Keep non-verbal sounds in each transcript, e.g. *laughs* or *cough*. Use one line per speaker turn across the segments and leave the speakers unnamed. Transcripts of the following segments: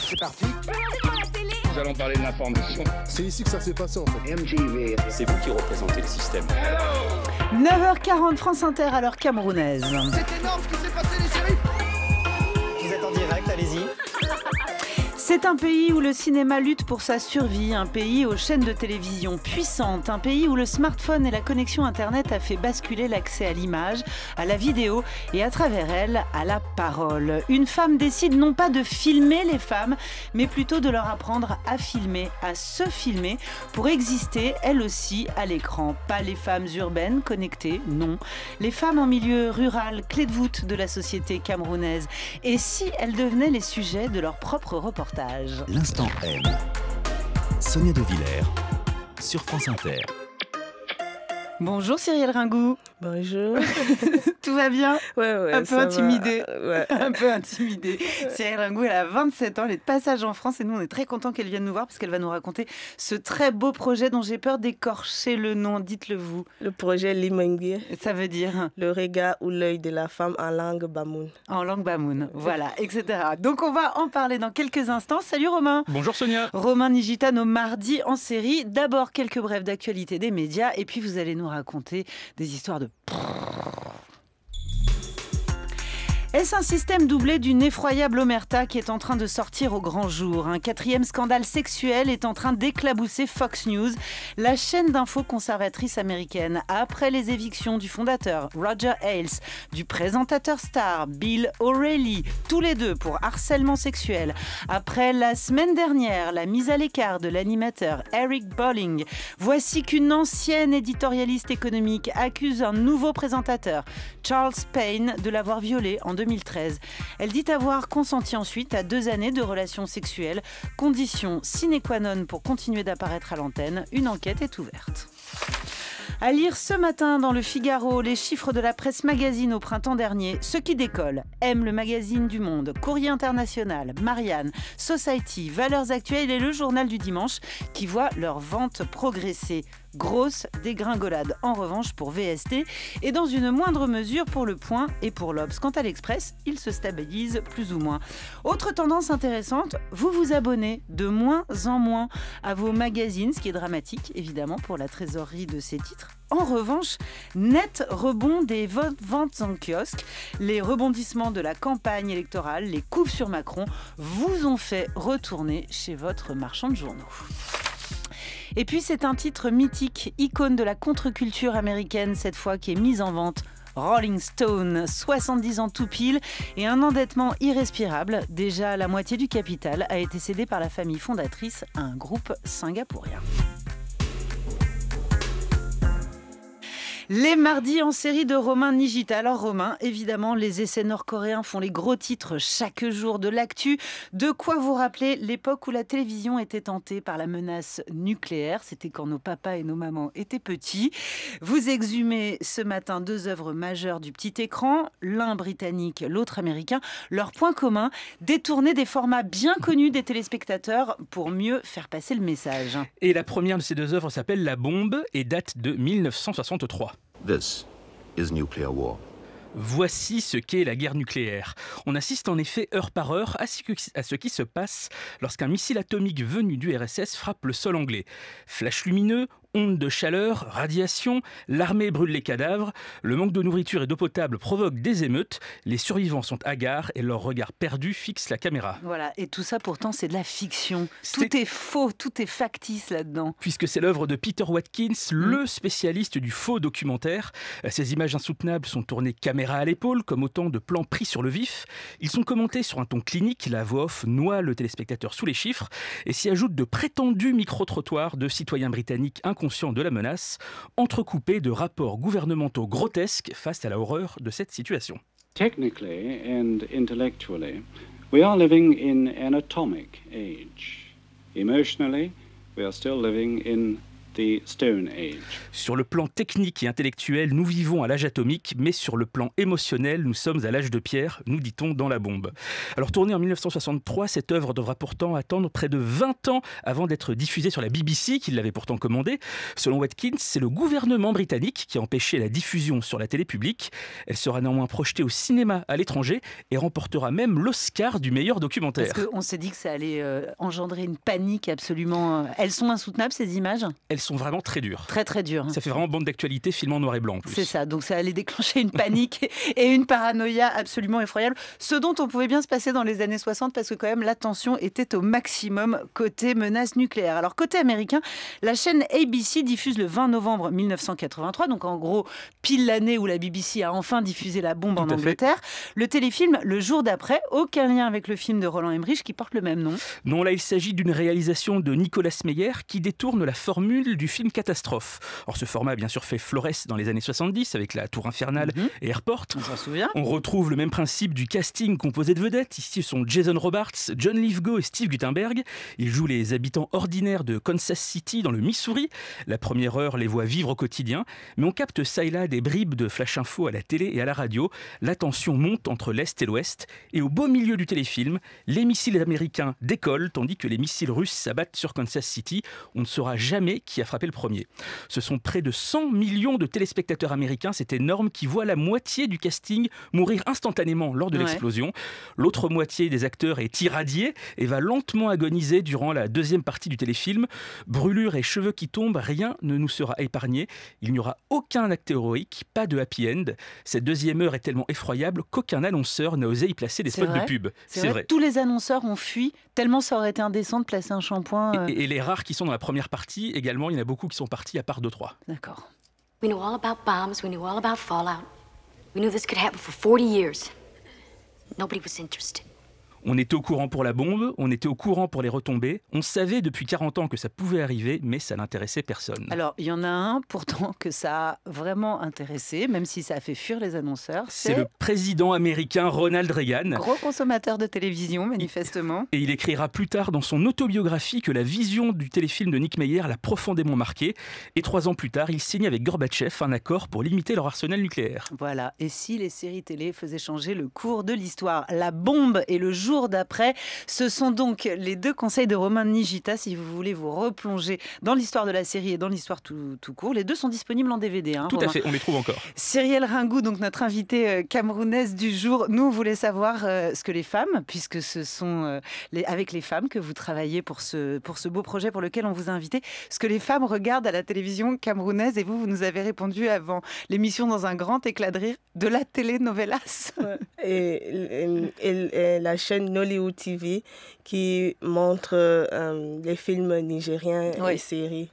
c'est parti.
Nous allons parler de l'information. C'est ici que ça s'est passé en fait. C'est vous qui représentez le système.
9h40 France Inter à l'heure camerounaise. C'est énorme ce qui s'est passé les chéris. Vous êtes en direct, allez-y. C'est un pays où le cinéma lutte pour sa survie, un pays aux chaînes de télévision puissantes, un pays où le smartphone et la connexion Internet a fait basculer l'accès à l'image, à la vidéo et à travers elle à la parole. Une femme décide non pas de filmer les femmes, mais plutôt de leur apprendre à filmer, à se filmer, pour exister elle aussi à l'écran. Pas les femmes urbaines connectées, non. Les femmes en milieu rural, clé de voûte de la société camerounaise. Et si elles devenaient les sujets de leur propre reportage
L'instant M. Sonia De Villers sur France Inter.
Bonjour Cyril Ringou. Bonjour. *laughs* Tout va bien ouais, ouais, Un peu intimidé. Ouais. *laughs* Un peu intimidée. Cyril Ringou, elle a 27 ans, elle est de passage en France et nous on est très contents qu'elle vienne nous voir parce qu'elle va nous raconter ce très beau projet dont j'ai peur d'écorcher le nom. Dites-le vous. Le projet Limengue. Ça veut dire Le regard ou
l'œil de la femme en langue bamoun. En langue bamoun, voilà,
etc. Donc on va en parler dans quelques instants. Salut Romain. Bonjour Sonia. Romain Nigitano, mardi en série. D'abord quelques brèves d'actualité des médias et puis vous allez nous nous raconter des histoires de est-ce un système doublé d'une effroyable omerta qui est en train de sortir au grand jour Un quatrième scandale sexuel est en train d'éclabousser Fox News, la chaîne d'infos conservatrice américaine, après les évictions du fondateur Roger Ailes, du présentateur star Bill O'Reilly, tous les deux pour harcèlement sexuel, après la semaine dernière la mise à l'écart de l'animateur Eric Bolling, voici qu'une ancienne éditorialiste économique accuse un nouveau présentateur, Charles Payne, de l'avoir violé en 2013. Elle dit avoir consenti ensuite à deux années de relations sexuelles, condition sine qua non pour continuer d'apparaître à l'antenne. Une enquête est ouverte. À lire ce matin dans le Figaro les chiffres de la presse magazine au printemps dernier. Ceux qui décolle, aiment le magazine du Monde, Courrier International, Marianne, Society, Valeurs Actuelles et le Journal du Dimanche qui voient leurs ventes progresser. Grosse dégringolade en revanche pour VST et dans une moindre mesure pour le point et pour l'Obs. Quant à l'Express, il se stabilise plus ou moins. Autre tendance intéressante, vous vous abonnez de moins en moins à vos magazines, ce qui est dramatique évidemment pour la trésorerie de ces titres. En revanche, net rebond des ventes en kiosque. Les rebondissements de la campagne électorale, les coups sur Macron, vous ont fait retourner chez votre marchand de journaux. Et puis c'est un titre mythique, icône de la contre-culture américaine cette fois, qui est mise en vente Rolling Stone, 70 ans tout pile et un endettement irrespirable. Déjà, la moitié du capital a été cédé par la famille fondatrice à un groupe singapourien. Les mardis en série de Romain Nigita. Alors Romain, évidemment, les essais nord-coréens font les gros titres chaque jour de l'actu. De quoi vous rappeler l'époque où la télévision était tentée par la menace nucléaire. C'était quand nos papas et nos mamans étaient petits. Vous exhumez ce matin deux œuvres majeures du petit écran, l'un britannique, l'autre américain. Leur point commun, détourner des formats bien connus des téléspectateurs pour mieux faire passer le message.
Et la première de ces deux œuvres s'appelle La bombe et date de 1963. Voici ce qu'est la guerre nucléaire. On assiste en effet heure par heure à ce qui se passe lorsqu'un missile atomique venu du RSS frappe le sol anglais. Flash lumineux, ondes de chaleur, radiation, l'armée brûle les cadavres, le manque de nourriture et d'eau potable provoque des émeutes, les survivants sont hagards et leur regard perdu fixe la caméra.
Voilà, et tout ça pourtant c'est de la fiction. Tout est faux, tout est factice là-dedans.
Puisque c'est l'œuvre de Peter Watkins, mm. le spécialiste du faux documentaire. Ces euh, images insoutenables sont tournées caméra à l'épaule, comme autant de plans pris sur le vif. Ils sont commentés sur un ton clinique, la voix off noie le téléspectateur sous les chiffres et s'y ajoutent de prétendus micro-trottoirs de citoyens britanniques incroyables conscient de la menace, entrecoupé de rapports gouvernementaux grotesques face à la horreur de cette situation.
Technically and intellectually, we are living in an atomic age. Emotionally, we are still living in
Stone Sur le plan technique et intellectuel, nous vivons à l'âge atomique, mais sur le plan émotionnel, nous sommes à l'âge de pierre, nous dit-on dans la bombe. Alors tournée en 1963, cette œuvre devra pourtant attendre près de 20 ans avant d'être diffusée sur la BBC, qui l'avait pourtant commandée. Selon Watkins, c'est le gouvernement britannique qui a empêché la diffusion sur la télé publique. Elle sera néanmoins projetée au cinéma à l'étranger et remportera même l'Oscar du meilleur documentaire. Parce
qu'on s'est dit que ça allait euh, engendrer une panique absolument. Euh, elles sont insoutenables ces images
sont vraiment très dures. Très très dures. Hein. Ça fait vraiment bande d'actualité, film en noir et blanc. En plus. C'est
ça, donc ça allait déclencher une panique *laughs* et une paranoïa absolument effroyable. Ce dont on pouvait bien se passer dans les années 60 parce que quand même l'attention était au maximum côté menace nucléaire. Alors côté américain, la chaîne ABC diffuse le 20 novembre 1983, donc en gros pile l'année où la BBC a enfin diffusé la bombe en Angleterre, le téléfilm Le jour d'après, aucun lien avec le film de Roland Emmerich qui porte le même nom.
Non, là il s'agit d'une réalisation de Nicolas Meyer qui détourne la formule du film catastrophe. Or, ce format a bien sûr fait florès dans les années 70 avec La Tour Infernale mhm. et Airport. On souvient. On retrouve le même principe du casting composé de vedettes. Ici, ce sont Jason Roberts, John Lithgow et Steve Gutenberg. Ils jouent les habitants ordinaires de Kansas City dans le Missouri. La première heure les voit vivre au quotidien, mais on capte ça et là des bribes de flash info à la télé et à la radio. La tension monte entre l'Est et l'Ouest, et au beau milieu du téléfilm, les missiles américains décollent tandis que les missiles russes s'abattent sur Kansas City. On ne saura jamais qui a a frappé le premier. Ce sont près de 100 millions de téléspectateurs américains, c'est énorme, qui voient la moitié du casting mourir instantanément lors de l'explosion. L'autre moitié des acteurs est irradiée et va lentement agoniser durant la deuxième partie du téléfilm. Brûlures et cheveux qui tombent, rien ne nous sera épargné. Il n'y aura aucun acte héroïque, pas de happy end. Cette deuxième heure est tellement effroyable qu'aucun annonceur n'a osé y placer des spots de pub. C'est vrai. Tous
les annonceurs ont fui, tellement ça aurait été indécent de placer un shampoing. et
euh, les rares qui sont dans la première partie également, il y en a beaucoup qui sont partis à part 2-3. D'accord.
We knew all about bombs, we knew all about fallout. We
knew this could happen for 40 years. Nobody was interested. On était au courant pour la bombe, on était au courant pour les retombées, on savait depuis 40 ans que ça pouvait arriver, mais ça n'intéressait personne.
Alors, il y en a un pourtant que ça a vraiment intéressé, même si ça a fait fuir les annonceurs.
C'est le président américain Ronald Reagan. Gros
consommateur de télévision, manifestement.
Et il écrira plus tard dans son autobiographie que la vision du téléfilm de Nick Meyer l'a profondément marqué. Et trois ans plus tard, il signe avec Gorbatchev un accord pour limiter leur arsenal nucléaire. Voilà, et
si les séries télé faisaient changer le cours de l'histoire La bombe et le jour d'après. Ce sont donc les deux conseils de Romain Nigita si vous voulez vous replonger dans l'histoire de la série et dans l'histoire tout, court. Les deux sont disponibles en DVD. Hein, tout à fait, on les trouve encore. Cyrielle Ringou, donc notre invitée euh, camerounaise du jour, nous on voulait savoir euh, ce que les femmes, puisque ce sont euh, les, avec les femmes que vous travaillez pour ce, pour ce beau projet pour lequel on vous a invité, ce que les femmes regardent à la télévision camerounaise. Et vous, vous nous avez répondu avant l'émission dans un grand éclat de rire de la
télé Ouais. et, la chaîne Nollywood TV qui montre euh, les films nigériens et et séries.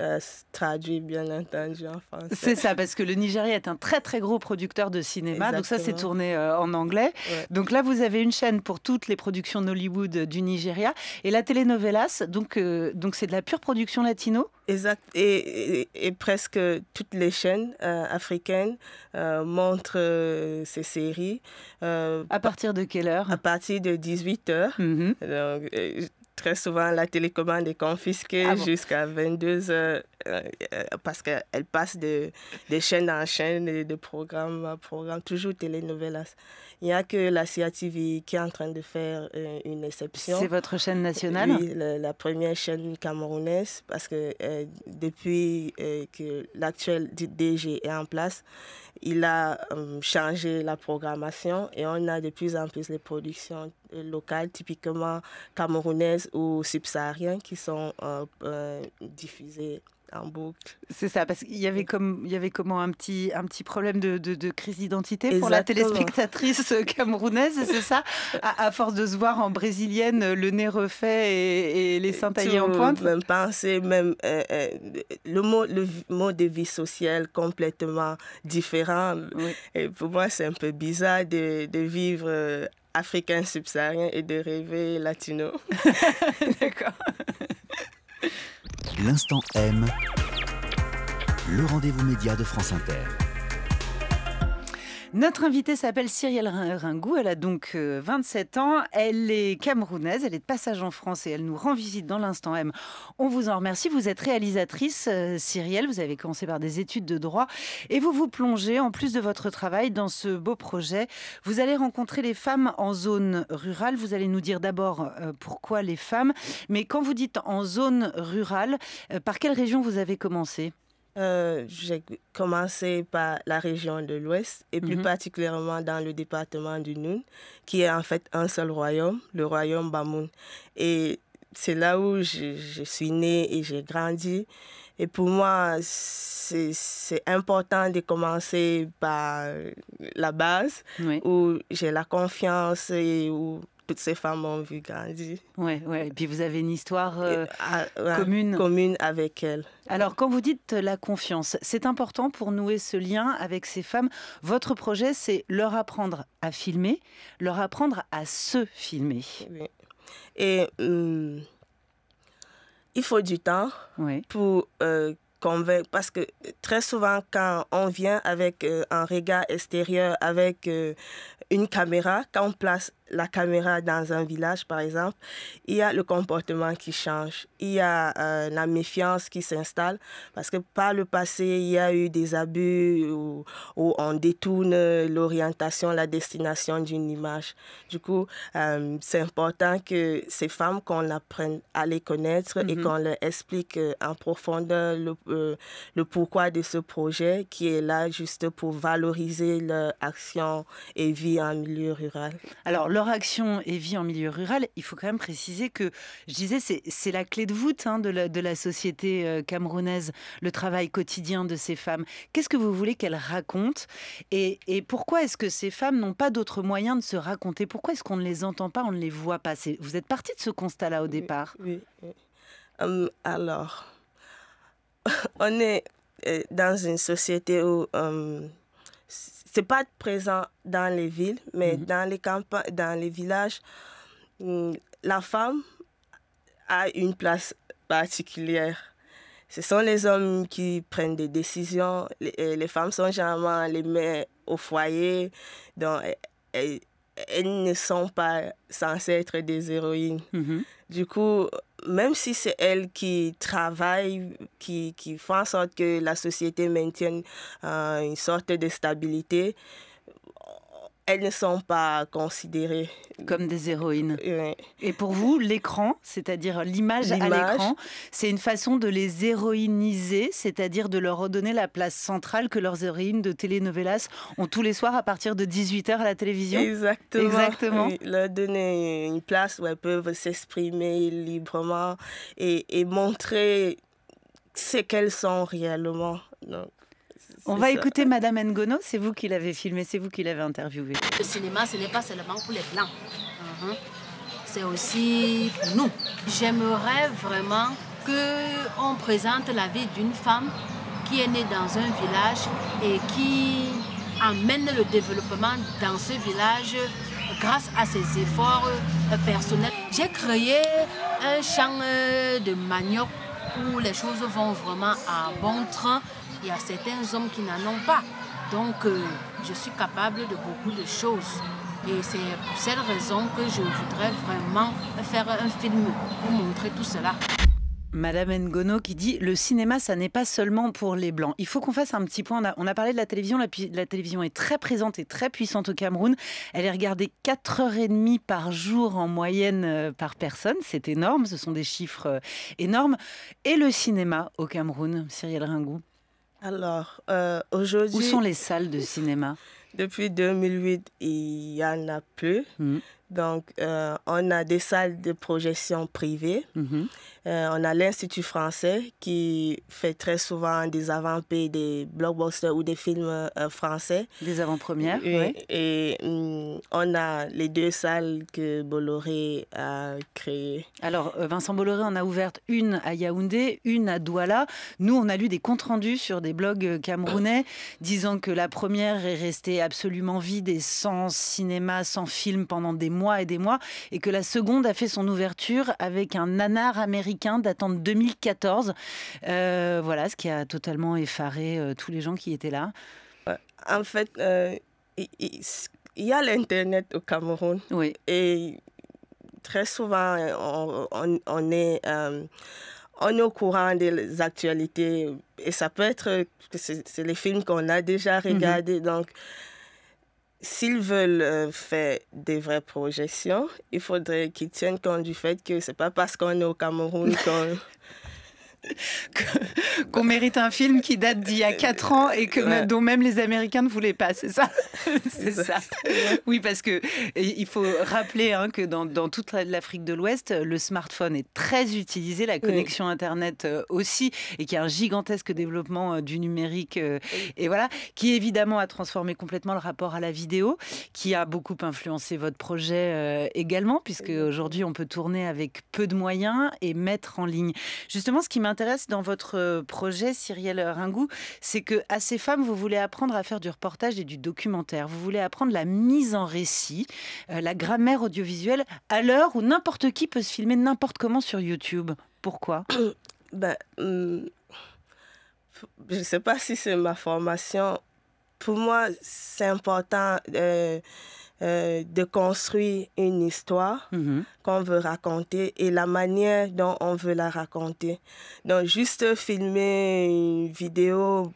Euh, traduit bien entendu en français. C'est
ça, parce que le Nigeria est un très très gros producteur de cinéma, donc ça s'est tourné euh, en anglais. Donc là vous avez une chaîne pour toutes les productions d'Hollywood euh,
du Nigeria et la telenovelas, donc donc c'est de la pure production latino. Exact, et, et, presque toutes les chaînes africaines montrent ces séries. à partir de quelle heure À partir de 18h très souvent, la télécommande est confisquée ah jusqu'à 22 heures euh, parce qu'elle passe de, chaîne en chaîne, de, de programme en programme, toujours télénovelas. Il n'y a que la CIA TV qui est en train de faire euh, une exception. C'est votre chaîne nationale Oui, la, première chaîne camerounaise parce que euh, depuis que l'actuel DG est en place, il a changé la programmation et on a de plus en plus les productions locales typiquement camerounaises ou subsahariens qui sont euh, euh, diffusés c'est ça, parce qu'il y avait comme il y avait comment un petit un petit problème de, de, crise
d'identité pour la téléspectatrice *laughs* camerounaise, c'est ça à, force de se voir en brésilienne, le nez refait et, les seins
taillés en pointe. Même penser, même euh, euh, le mot le mot de vie sociale complètement différent. Et pour moi, c'est un peu bizarre de, de vivre. Euh, africain subsaharien et de rêver latino. *laughs* D'accord.
L'instant M,
le rendez-vous média de France Inter.
Notre invitée s'appelle Cyrielle Ringou, elle a donc 27 euh, ans, elle est camerounaise, elle est de passage en France et elle nous rend visite dans l'instant M. On vous en remercie, vous êtes réalisatrice euh, Cyrielle, vous avez commencé par des études de droit et vous vous plongez en plus de votre travail dans ce beau projet. Vous allez rencontrer les femmes en zone rurale, vous allez nous dire d'abord euh, pourquoi les femmes, mais quand vous dites en zone rurale, par quelle région vous avez
commencé euh, j'ai commencé par la région de l'Ouest et plus mhm. particulièrement dans le département du Noun, qui est en fait un seul royaume, le royaume Bamoun. Et c'est là où je, suis née et j'ai grandi. Et pour moi, c'est important de commencer par la base, où j'ai la confiance et où toutes ces femmes ont vu grandir. Oui, ouais. et puis vous avez une histoire euh, ah, commune. commune avec elles. Alors,
quand vous dites la confiance, c'est important pour nouer ce lien avec ces femmes. Votre projet, c'est leur apprendre à filmer, leur apprendre à se filmer.
Et hmm, il faut du temps pour euh, convaincre, parce que très souvent, quand on vient avec euh, un regard extérieur, avec euh, une caméra, quand on place la caméra dans un village, par exemple, il y a le comportement qui change, il y a euh, la méfiance qui s'installe, parce que par le passé, il y a eu des abus où, on détourne l'orientation, la destination d'une image. Du coup, euh, c'est important que ces femmes, qu'on apprenne à les connaître et mhm. qu'on leur explique euh, en profondeur le, pourquoi de ce projet qui est là juste pour valoriser leur action et vie en milieu rural. Alors, leur action et vie en milieu rural, il faut quand
même préciser que, je disais, c'est la clé de voûte hein, de, la, société euh, camerounaise, le travail quotidien de ces femmes. Qu'est-ce que vous voulez qu'elles racontent et, pourquoi est-ce que ces femmes n'ont pas d'autres moyens de se raconter Pourquoi est-ce qu'on ne les entend pas, on ne les voit pas Vous êtes
partie de ce constat-là au départ Oui. Hum, alors, *laughs* on est euh, dans une société où... Hum, c'est pas présent dans les villes, mais mhm. dans les campagnes, dans les villages, hmm, la femme a une place particulière. Ce sont les hommes qui prennent des décisions. Les, eh, les femmes sont généralement les mères au foyer, donc eh, eh, elles, ne sont pas censées être des héroïnes. Mhm. Du coup, même si c'est elle qui travaille, qui, qui, en sorte que la société maintienne euh, une sorte de stabilité, elles ne sont pas considérées comme des héroïnes. Et pour
vous, l'écran, c'est-à-dire l'image à l'écran, c'est une façon de les héroïniser, c'est-à-dire de leur redonner la place centrale que leurs héroïnes de télénovelas ont tous les soirs à partir de 18h à la télévision. Exactement. Exactement.
leur donner une place où elles peuvent s'exprimer librement et, montrer ce qu'elles sont réellement.
On va écouter Madame Ngono, c'est vous qui l'avez filmé. c'est vous qui l'avez interviewé.
Le cinéma, ce n'est pas seulement pour les Blancs, uh-huh. c'est aussi pour nous. J'aimerais vraiment qu'on présente la vie d'une femme qui est née dans un village et qui amène le développement dans ce village grâce à ses efforts euh, personnels. J'ai créé un champ euh, de manioc où les choses vont vraiment à bon train. Il y a certains hommes qui n'en ont pas. Donc, euh, je suis capable de beaucoup de choses. Et c'est pour cette raison que je voudrais vraiment faire un film pour montrer tout cela.
Madame Ngono qui dit le cinéma, ça n'est pas seulement pour les blancs. Il faut qu'on fasse un petit point. On a, parlé de la télévision. La, télévision est très présente et très puissante au Cameroun. Elle est regardée 4h30 par jour en moyenne euh, par personne. C'est énorme. Ce sont des chiffres euh, énormes. Et le cinéma au Cameroun,
Cyril Ringou alors, euh, aujourd'hui... Où sont les salles de cinéma Depuis 2008, il n'y en a plus. Hmm. Donc, euh, on a des salles de projection privées. Mhm. Euh, on a l'Institut français qui fait très souvent des avant premières des blockbusters ou des films euh, français. Des avant-premières, Et, mm, on a les deux salles que Bolloré a
créées. Alors, Vincent Bolloré en a ouvert une à Yaoundé, une à Douala. Nous, on a lu des comptes rendus sur des blogs camerounais *coughs* disant que la première est restée absolument vide et sans cinéma, sans film pendant des mois mois et des mois, et que la seconde a fait son ouverture avec un nanar américain datant de 2014. Euh, voilà, ce
qui a totalement effaré euh, tous les gens qui étaient là. Euh, en fait, il, y a l'Internet au Cameroun. Oui. Et très souvent, on, est on est au courant des actualités et ça peut être que c'est les films qu'on a déjà mhm. regardés. Donc, s'ils veulent euh, faire des vraies projections, il faudrait qu'ils tiennent compte du fait que c'est pas parce qu'on est au Cameroun qu'on *laughs* qu'on
mérite un film qui date d'il y a 4 ans et que dont même les Américains ne voulaient pas, c'est ça *laughs* C'est ça. Oui, parce que il faut rappeler hein, que dans, toute l'Afrique de l'Ouest, le smartphone est très utilisé, la connexion Internet euh, aussi, et qu'il y a un gigantesque développement euh, du numérique, euh, et voilà, qui évidemment a transformé complètement le rapport à la vidéo, qui a beaucoup influencé votre projet également, puisque aujourd'hui on peut tourner avec peu de moyens et mettre en ligne. Justement, ce qui m'a dans votre euh, projet, Cyrielle Ringou, c'est que à ces femmes, vous voulez apprendre à faire du reportage et du documentaire. Vous voulez apprendre la mise en récit, euh, la grammaire audiovisuelle, à l'heure où n'importe qui peut se filmer n'importe comment sur YouTube. Pourquoi
*coughs* ben, hmm, Je ne sais pas si c'est ma formation. Pour moi, c'est important. Euh, euh, de construire une histoire mm-hmm. qu'on veut raconter et la manière dont on veut la raconter. Donc juste filmer une vidéo,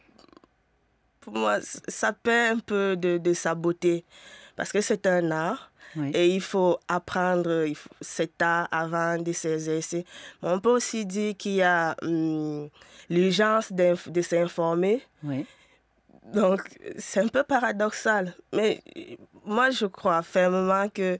pour moi, ça perd un peu de, sa beauté parce que c'est un art. Et il faut apprendre cet art avant de s'exercer. on peut aussi dire qu'il y a hum, l'urgence de s'informer. Donc, c'est un peu paradoxal. Mais moi, je crois fermement que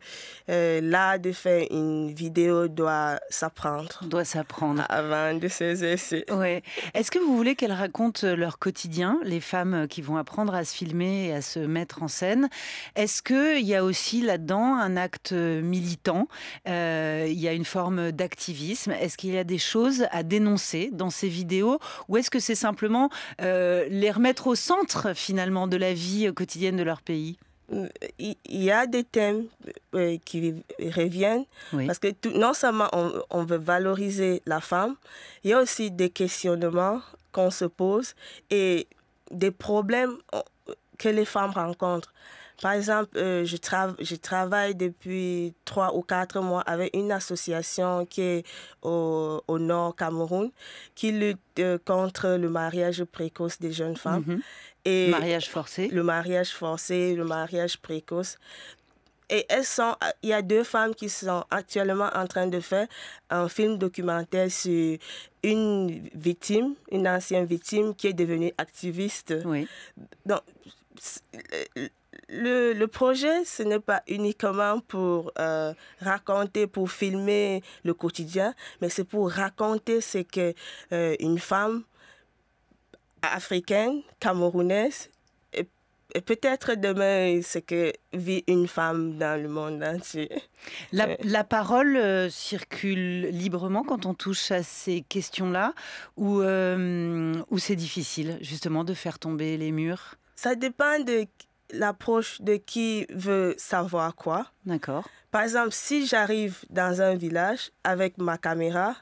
euh, l'art de faire une vidéo doit s'apprendre. Doit s'apprendre. Avant de se essais. Oui. Est-ce que vous voulez
qu'elles racontent euh, leur quotidien, les femmes euh, qui vont apprendre à se filmer et à se mettre en scène Est-ce qu'il y a aussi là-dedans un acte euh, militant Il y a une forme d'activisme Est-ce qu'il y a des choses à dénoncer dans ces vidéos Ou est-ce que c'est simplement les remettre au centre, finalement, de la vie quotidienne de leur pays
il y a des thèmes euh, qui reviennent parce que non seulement on, veut valoriser la femme, il y a aussi des questionnements qu'on se pose et des problèmes euh, que les femmes rencontrent. Par exemple, euh, je, travaille je travaille depuis trois ou quatre mois avec une association qui est au, nord Cameroun, qui lutte euh, contre le mariage précoce des jeunes femmes. Le mhm. Et mariage forcé. Le mariage forcé, le mariage précoce. Et elles sont, il y a deux femmes qui sont actuellement en train de faire un film documentaire sur une victime, une ancienne victime qui est devenue activiste. Oui. Donc, le, le, projet, ce n'est pas uniquement pour euh, raconter, pour filmer le quotidien, mais c'est pour raconter ce que euh, une femme africaine, camerounaise, et, peut-être demain, ce que vit une femme dans le monde entier.
La, la parole euh, circule librement quand on touche à ces questions-là, ou, ou
c'est difficile justement de faire tomber les murs ça dépend de l'approche de qui veut savoir quoi. D'accord. Par exemple, si j'arrive dans un village avec ma caméra,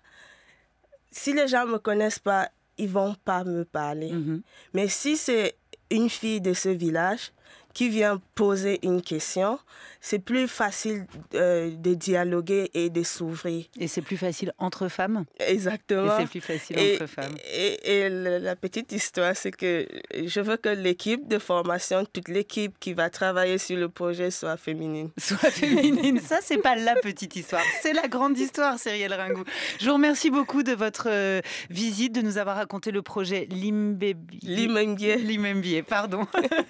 si les gens ne me connaissent pas, ils vont pas me parler. Mm-hmm. Mais si c'est une fille de ce village qui vient poser une question, c'est plus facile euh, de dialoguer et de s'ouvrir. Et c'est plus facile entre femmes Exactement. Et c'est plus facile entre femmes. Et, la petite histoire, c'est que je veux que l'équipe de formation, toute l'équipe qui va travailler sur le projet soit féminine. *laughs* Soit féminine. Ça, c'est pas la petite histoire.
C'est la grande histoire, Cyrielle Ringou. Je vous remercie beaucoup de votre euh, visite, de nous avoir raconté le projet Limbé... Limembier. pardon.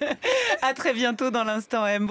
*laughs* à très bientôt dans l'instant M.